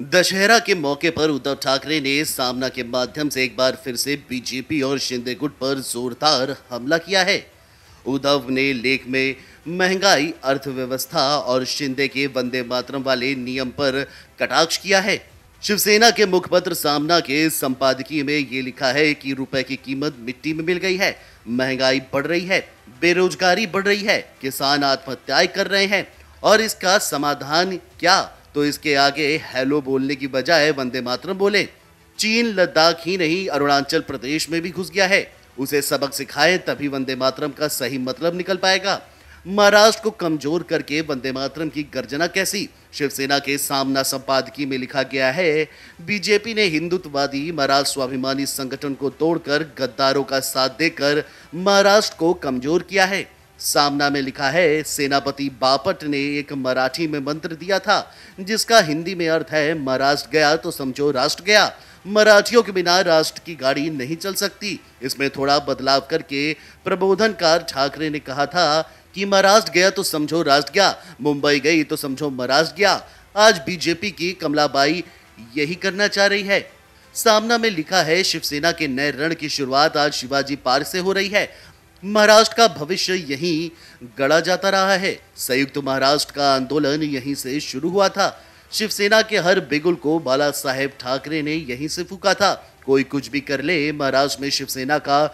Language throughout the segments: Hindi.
दशहरा के मौके पर उद्धव ठाकरे ने सामना के माध्यम से एक बार फिर से बीजेपी और शिंदे गुट पर जोरदार हमला किया है उद्धव ने लेख में महंगाई अर्थव्यवस्था और शिंदे के वंदे मातरम वाले नियम पर कटाक्ष किया है शिवसेना के मुखपत्र सामना के संपादकीय में ये लिखा है कि रुपए की कीमत मिट्टी में मिल गई है महंगाई बढ़ रही है बेरोजगारी बढ़ रही है किसान आत्महत्याएं कर रहे हैं और इसका समाधान क्या तो इसके आगे हेलो बोलने की बजाय वंदे मातरम बोले चीन लद्दाख ही नहीं अरुणाचल प्रदेश में भी घुस गया है उसे सबक सिखाए तभी वंदे मातरम का सही मतलब निकल पाएगा महाराष्ट्र को कमजोर करके वंदे मातरम की गर्जना कैसी शिवसेना के सामना संपादकीय में लिखा गया है बीजेपी ने हिंदुत्ववादी महाराष्ट्र स्वाभिमानी संगठन को तोड़कर गद्दारों का साथ देकर महाराष्ट्र को कमजोर किया है सामना में लिखा है सेनापति बापट ने एक मराठी में मंत्र दिया था जिसका हिंदी में अर्थ है महाराष्ट्र गया तो समझो राष्ट्र गया मराठियों के बिना राष्ट्र की गाड़ी नहीं चल सकती इसमें थोड़ा बदलाव करके प्रबोधनकार ठाकरे ने कहा था कि महाराष्ट्र गया तो समझो राष्ट्र गया मुंबई गई तो समझो महाराष्ट्र गया आज बीजेपी की कमलाबाई यही करना चाह रही है सामना में लिखा है शिवसेना के नए रण की शुरुआत आज शिवाजी पार्क से हो रही है महाराष्ट्र का भविष्य यहीं गड़ा जाता रहा है संयुक्त महाराष्ट्र का आंदोलन यहीं से शुरू हुआ था शिवसेना के हर बिगुल को बाला साहेब ठाकरे ने यहीं से फूका था कोई कुछ भी कर ले महाराष्ट्र में शिवसेना का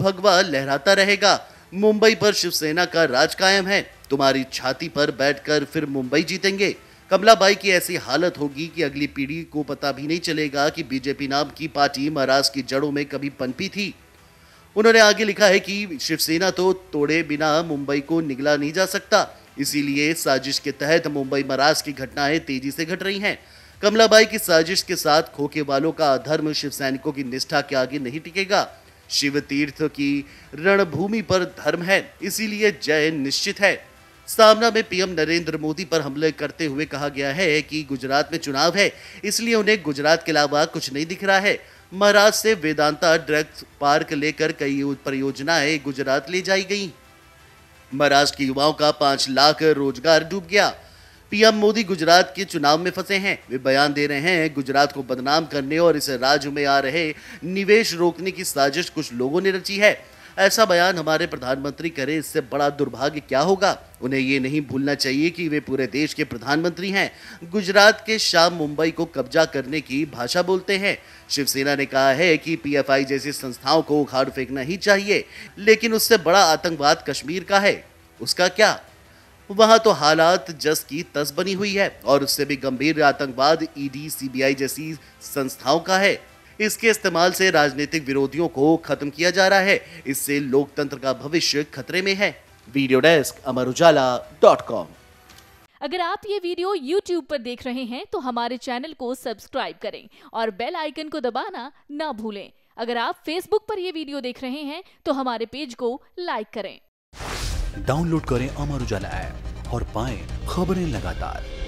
भगवा लहराता रहेगा मुंबई पर शिवसेना का राज कायम है तुम्हारी छाती पर बैठकर फिर मुंबई जीतेंगे कमलाबाई की ऐसी हालत होगी कि अगली पीढ़ी को पता भी नहीं चलेगा कि बीजेपी नाम की पार्टी महाराष्ट्र की जड़ों में कभी पनपी थी उन्होंने आगे लिखा है कि शिवसेना तो तोड़े बिना मुंबई को निगला नहीं जा सकता इसीलिए साजिश के तहत मुंबई मराज की घटनाएं तेजी से घट रही हैं कमलाबाई की साजिश के साथ खोखे वालों का अधर्म शिव सैनिकों की निष्ठा के आगे नहीं टिकेगा शिव तीर्थ की रणभूमि पर धर्म है इसीलिए जय निश्चित है सामना में पीएम नरेंद्र मोदी पर हमले करते हुए कहा गया है कि गुजरात में चुनाव है इसलिए उन्हें गुजरात के अलावा कुछ नहीं दिख रहा है महाराष्ट्र से वेदांता ड्रग्स पार्क लेकर कई परियोजनाएं गुजरात ले जाई गई महाराष्ट्र के युवाओं का पांच लाख रोजगार डूब गया पीएम मोदी गुजरात के चुनाव में फंसे हैं वे बयान दे रहे हैं गुजरात को बदनाम करने और इस राज्य में आ रहे निवेश रोकने की साजिश कुछ लोगों ने रची है ऐसा बयान हमारे प्रधानमंत्री करें इससे बड़ा दुर्भाग्य क्या होगा उन्हें ये नहीं भूलना चाहिए कि वे पूरे देश के प्रधानमंत्री हैं गुजरात के शाम मुंबई को कब्जा करने की भाषा बोलते हैं शिवसेना ने कहा है कि पीएफआई जैसी संस्थाओं को उखाड़ फेंकना ही चाहिए लेकिन उससे बड़ा आतंकवाद कश्मीर का है उसका क्या वहां तो हालात जस की तस बनी हुई है और उससे भी गंभीर आतंकवाद ईडी सीबीआई जैसी संस्थाओं का है इसके इस्तेमाल से राजनीतिक विरोधियों को खत्म किया जा रहा है इससे लोकतंत्र का भविष्य खतरे में है video desk Amar Ujala dot com अगर आप ये वीडियो YouTube पर देख रहे हैं तो हमारे चैनल को सब्सक्राइब करें और बेल आइकन को दबाना ना भूलें अगर आप Facebook पर यह वीडियो देख रहे हैं तो हमारे पेज को लाइक करें डाउनलोड करें अमर उजाला ऐप और पाएं खबरें लगातार